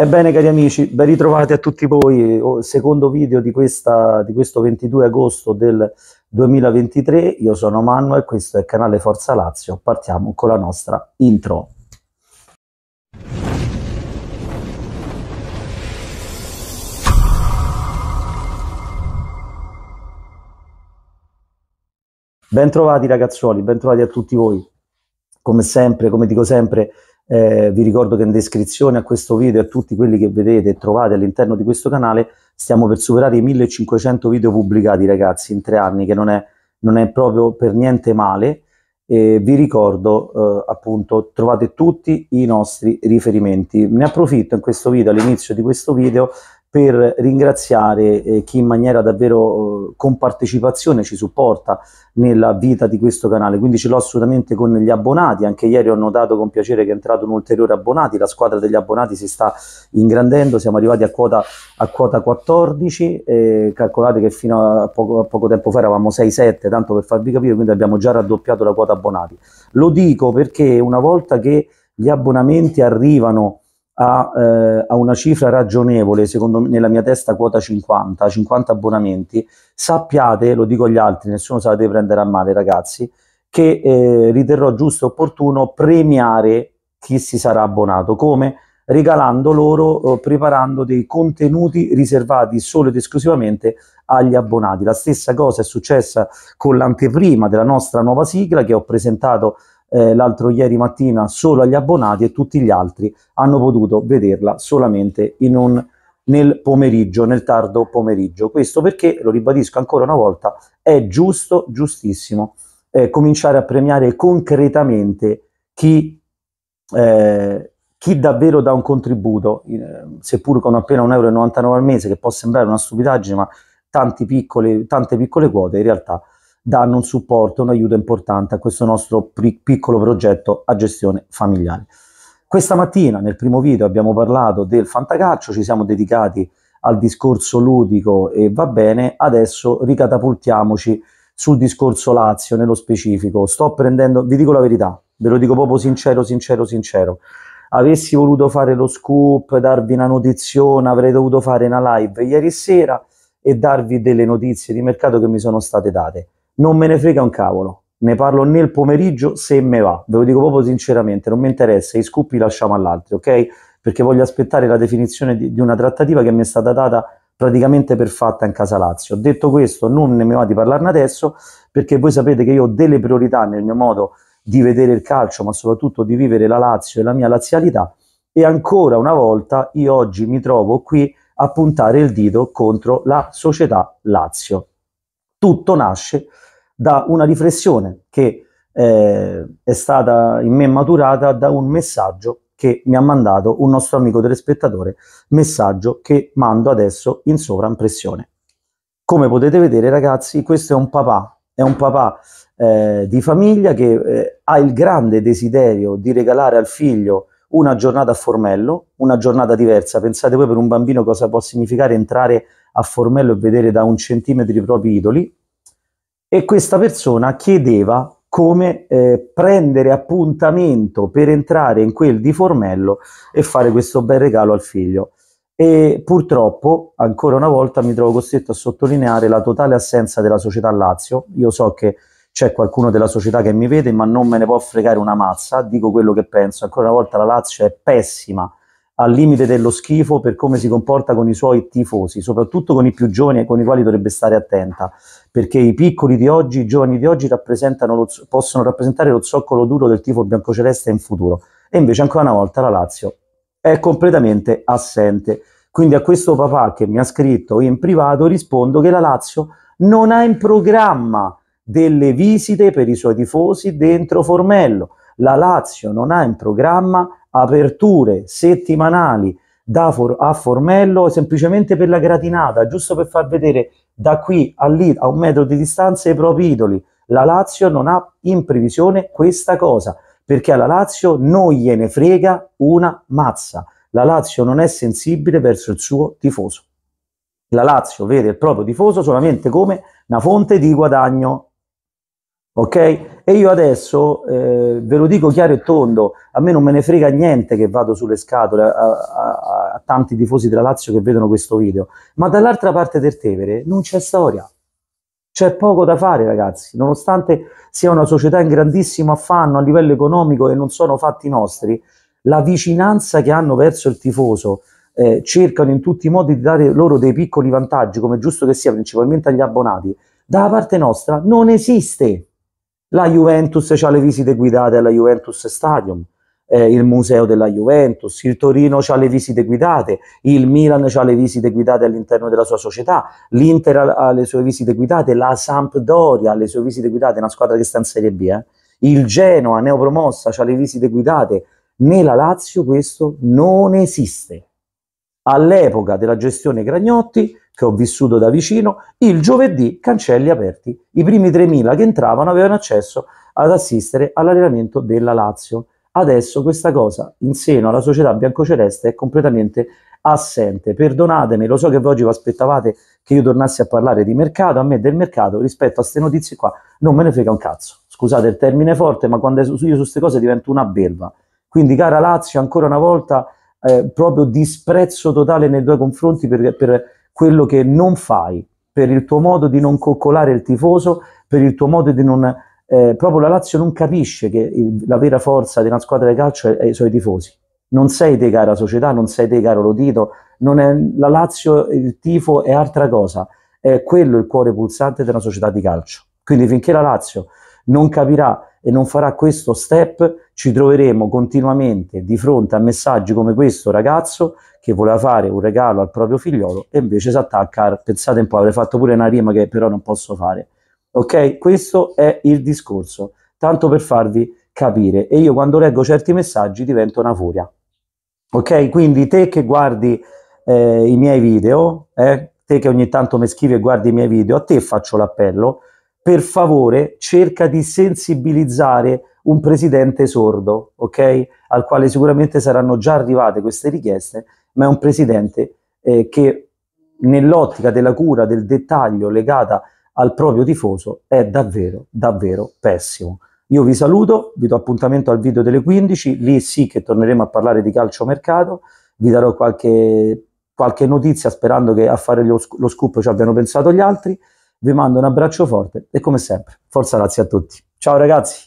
Ebbene cari amici, ben ritrovati a tutti voi, oh, secondo video di, questa, di, questo 22 agosto del 2023, io sono Manuel, questo è il canale Forza Lazio, partiamo con la nostra intro. Bentrovati ragazzuoli, ben bentrovati a tutti voi, come sempre, come dico sempre, eh, vi ricordo che in descrizione a questo video e a tutti quelli che vedete e trovate all'interno di questo canale stiamo per superare i 1500 video pubblicati ragazzi in tre anni che non è, non è proprio per niente male e vi ricordo eh, appunto trovate tutti i nostri riferimenti ne approfitto in questo video all'inizio di questo video per ringraziare eh, chi in maniera davvero eh, con partecipazione ci supporta nella vita di questo canale. Quindi ce l'ho assolutamente con gli abbonati. Anche ieri ho notato con piacere che è entrato un ulteriore abbonati. La squadra degli abbonati si sta ingrandendo. Siamo arrivati a quota, a quota 14. Eh, calcolate che fino a poco, a poco tempo fa eravamo 6-7, tanto per farvi capire, quindi abbiamo già raddoppiato la quota abbonati. Lo dico perché una volta che gli abbonamenti arrivano a, eh, a una cifra ragionevole, secondo me, nella mia testa quota 50, 50 abbonamenti, sappiate, lo dico agli altri, nessuno se la deve prendere a male ragazzi, che eh, riterrò giusto e opportuno premiare chi si sarà abbonato, come regalando loro, eh, preparando dei contenuti riservati solo ed esclusivamente agli abbonati. La stessa cosa è successa con l'anteprima della nostra nuova sigla che ho presentato eh, l'altro ieri mattina solo agli abbonati e tutti gli altri hanno potuto vederla solamente un, nel pomeriggio, nel tardo pomeriggio. Questo perché, lo ribadisco ancora una volta, è giusto, giustissimo, eh, cominciare a premiare concretamente chi, eh, chi davvero dà un contributo, eh, seppur con appena 1,99 euro al mese, che può sembrare una stupidaggine, ma piccole, tante piccole quote in realtà danno un supporto, un aiuto importante a questo nostro piccolo progetto a gestione familiare. Questa mattina nel primo video abbiamo parlato del fantacaccio, ci siamo dedicati al discorso ludico e va bene, adesso ricatapultiamoci sul discorso Lazio nello specifico. Sto prendendo, vi dico la verità, ve lo dico proprio sincero, sincero, sincero. Avessi voluto fare lo scoop, darvi una notiziona, avrei dovuto fare una live ieri sera e darvi delle notizie di mercato che mi sono state date non me ne frega un cavolo. Ne parlo nel pomeriggio se me va. Ve lo dico proprio sinceramente, non mi interessa, i scoop li lasciamo all'altro, ok? Perché voglio aspettare la definizione di, di una trattativa che mi è stata data praticamente perfetta in Casa Lazio. Detto questo, non ne mi va di parlarne adesso, perché voi sapete che io ho delle priorità nel mio modo di vedere il calcio, ma soprattutto di vivere la Lazio e la mia lazialità. E ancora una volta io oggi mi trovo qui a puntare il dito contro la società Lazio. Tutto nasce da una riflessione che eh, è stata in me maturata da un messaggio che mi ha mandato un nostro amico telespettatore, messaggio che mando adesso in sovraimpressione. Come potete vedere ragazzi, questo è un papà, è un papà eh, di famiglia che eh, ha il grande desiderio di regalare al figlio una giornata a Formello, una giornata diversa. Pensate voi per un bambino cosa può significare entrare a Formello e vedere da un centimetro i propri idoli, e questa persona chiedeva come eh, prendere appuntamento per entrare in quel di Formello e fare questo bel regalo al figlio. E purtroppo, ancora una volta, mi trovo costretto a sottolineare la totale assenza della società Lazio. Io so che c'è qualcuno della società che mi vede, ma non me ne può fregare una mazza, dico quello che penso. Ancora una volta la Lazio è pessima al limite dello schifo per come si comporta con i suoi tifosi, soprattutto con i più giovani con i quali dovrebbe stare attenta, perché i piccoli di oggi, i giovani di oggi lo, possono rappresentare lo zoccolo duro del tifo biancoceleste in futuro. E invece ancora una volta la Lazio è completamente assente. Quindi a questo papà che mi ha scritto in privato rispondo che la Lazio non ha in programma delle visite per i suoi tifosi dentro Formello. La Lazio non ha in programma aperture settimanali da for a Formello semplicemente per la gratinata, giusto per far vedere da qui a lì a un metro di distanza i propri idoli. La Lazio non ha in previsione questa cosa, perché alla Lazio non gliene frega una mazza. La Lazio non è sensibile verso il suo tifoso. La Lazio vede il proprio tifoso solamente come una fonte di guadagno ok? E io adesso eh, ve lo dico chiaro e tondo, a me non me ne frega niente che vado sulle scatole a, a, a tanti tifosi della Lazio che vedono questo video, ma dall'altra parte del Tevere non c'è storia. C'è poco da fare, ragazzi, nonostante sia una società in grandissimo affanno a livello economico e non sono fatti nostri, la vicinanza che hanno verso il tifoso, eh, cercano in tutti i modi di dare loro dei piccoli vantaggi, come giusto che sia, principalmente agli abbonati, dalla parte nostra non esiste. La Juventus ha le visite guidate alla Juventus Stadium, eh, il museo della Juventus, il Torino ha le visite guidate, il Milan ha le visite guidate all'interno della sua società, l'Inter ha le sue visite guidate, la Sampdoria ha le sue visite guidate, una squadra che sta in Serie B, eh? il Genoa, neopromossa, ha le visite guidate, nella Lazio questo non esiste. All'epoca della gestione Gragnotti che ho vissuto da vicino, il giovedì cancelli aperti. I primi 3.000 che entravano avevano accesso ad assistere all'allenamento della Lazio. Adesso questa cosa in seno alla società biancoceleste è completamente assente. Perdonatemi, lo so che voi oggi vi aspettavate che io tornassi a parlare di mercato, a me del mercato rispetto a queste notizie qua non me ne frega un cazzo. Scusate il termine forte, ma quando io su queste cose divento una belva. Quindi cara Lazio, ancora una volta eh, proprio disprezzo totale nei tuoi confronti per, per quello che non fai, per il tuo modo di non coccolare il tifoso, per il tuo modo di non... Eh, proprio la Lazio non capisce che il, la vera forza di una squadra di calcio è, è i suoi tifosi. Non sei te cara società, non sei te caro Lodito, è, la Lazio, il tifo è altra cosa, è quello il cuore pulsante della società di calcio. Quindi finché la Lazio non capirà e non farà questo step, ci troveremo continuamente di fronte a messaggi come questo ragazzo che voleva fare un regalo al proprio figliolo e invece si attacca, pensate un po', avrei fatto pure una rima che però non posso fare. Ok? Questo è il discorso, tanto per farvi capire. E io quando leggo certi messaggi divento una furia. Ok? Quindi te che guardi eh, i miei video, eh, te che ogni tanto mi scrivi e guardi i miei video, a te faccio l'appello per favore cerca di sensibilizzare un presidente sordo, ok? Al quale sicuramente saranno già arrivate queste richieste, ma è un presidente eh, che nell'ottica della cura, del dettaglio legata al proprio tifoso è davvero, davvero pessimo. Io vi saluto, vi do appuntamento al video delle 15, lì sì che torneremo a parlare di calcio mercato, vi darò qualche, qualche notizia sperando che a fare lo, lo scoop ci abbiano pensato gli altri. Vi mando un abbraccio forte e come sempre, forza Lazio a tutti. Ciao ragazzi!